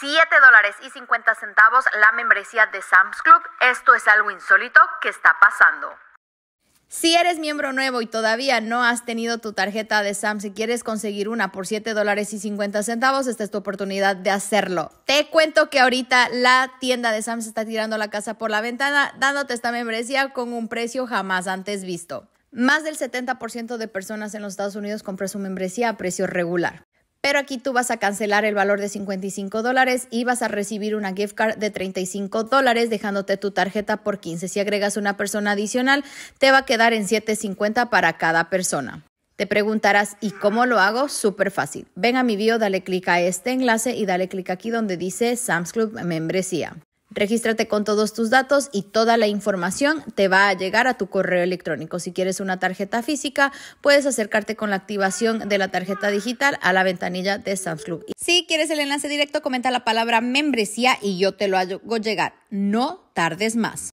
7 dólares y 50 centavos la membresía de Sam's Club. Esto es algo insólito que está pasando. Si eres miembro nuevo y todavía no has tenido tu tarjeta de Sam's y quieres conseguir una por 7 dólares y 50 centavos, esta es tu oportunidad de hacerlo. Te cuento que ahorita la tienda de Sam's está tirando la casa por la ventana, dándote esta membresía con un precio jamás antes visto. Más del 70% de personas en los Estados Unidos compró su membresía a precio regular pero aquí tú vas a cancelar el valor de 55 dólares y vas a recibir una gift card de 35 dólares dejándote tu tarjeta por 15. Si agregas una persona adicional, te va a quedar en 7.50 para cada persona. Te preguntarás, ¿y cómo lo hago? Súper fácil. Ven a mi bio, dale clic a este enlace y dale clic aquí donde dice Sam's Club Membresía. Regístrate con todos tus datos y toda la información te va a llegar a tu correo electrónico. Si quieres una tarjeta física, puedes acercarte con la activación de la tarjeta digital a la ventanilla de Sam's Club. Si quieres el enlace directo, comenta la palabra membresía y yo te lo hago llegar. No tardes más.